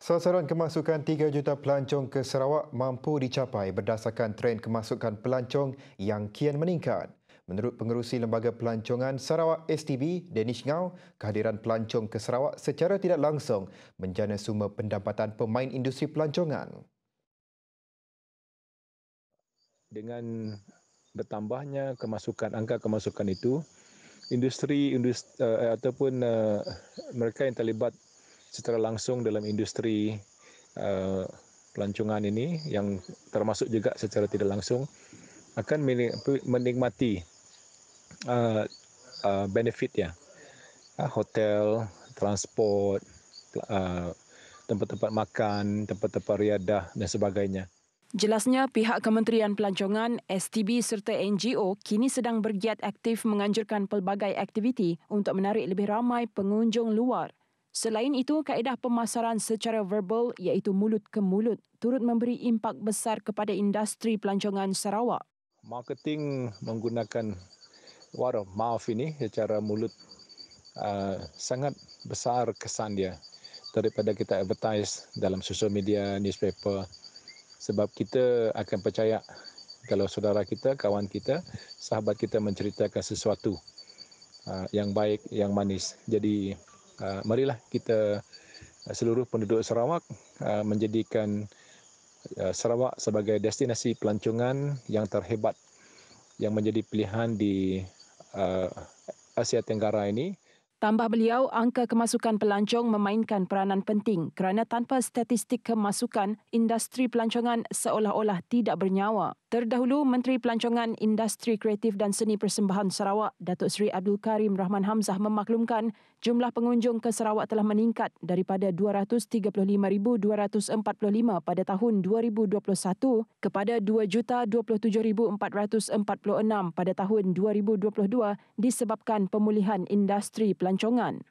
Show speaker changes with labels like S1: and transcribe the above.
S1: Sasaran kemasukan 3 juta pelancong ke Sarawak mampu dicapai berdasarkan tren kemasukan pelancong yang kian meningkat. Menurut pengerusi Lembaga Pelancongan Sarawak STB, Danish Ngau, kehadiran pelancong ke Sarawak secara tidak langsung menjana sumber pendapatan pemain industri pelancongan.
S2: Dengan bertambahnya kemasukan angka kemasukan itu, industri, industri eh, ataupun eh, mereka yang terlibat secara langsung dalam industri uh, pelancongan ini yang termasuk juga secara tidak langsung akan menikmati uh, uh, benefitnya uh, ah, hotel, transport, uh, tempat-tempat makan, tempat-tempat riadah dan sebagainya.
S3: Jelasnya pihak Kementerian Pelancongan, STB serta NGO kini sedang bergiat aktif menganjurkan pelbagai aktiviti untuk menarik lebih ramai pengunjung luar. Selain itu, kaedah pemasaran secara verbal iaitu mulut ke mulut turut memberi impak besar kepada industri pelancongan Sarawak.
S2: Marketing menggunakan word of mouth ini secara mulut uh, sangat besar kesan dia daripada kita advertise dalam sosial media, newspaper sebab kita akan percaya kalau saudara kita, kawan kita, sahabat kita menceritakan sesuatu uh, yang baik, yang manis. Jadi Ah, marilah kita ah, seluruh penduduk Sarawak ah, menjadikan Sarawak sebagai destinasi pelancongan yang terhebat yang menjadi pilihan di Asia Tenggara ini.
S3: Tambah beliau, angka kemasukan pelancong memainkan peranan penting kerana tanpa statistik kemasukan, industri pelancongan seolah-olah tidak bernyawa. Terdahulu, Menteri Pelancongan Industri Kreatif dan Seni Persembahan Sarawak, Datuk Seri Abdul Karim Rahman Hamzah memaklumkan jumlah pengunjung ke Sarawak telah meningkat daripada 235,245 pada tahun 2021 kepada 2,27,446 pada tahun 2022 disebabkan pemulihan industri pelancongan pelancongan.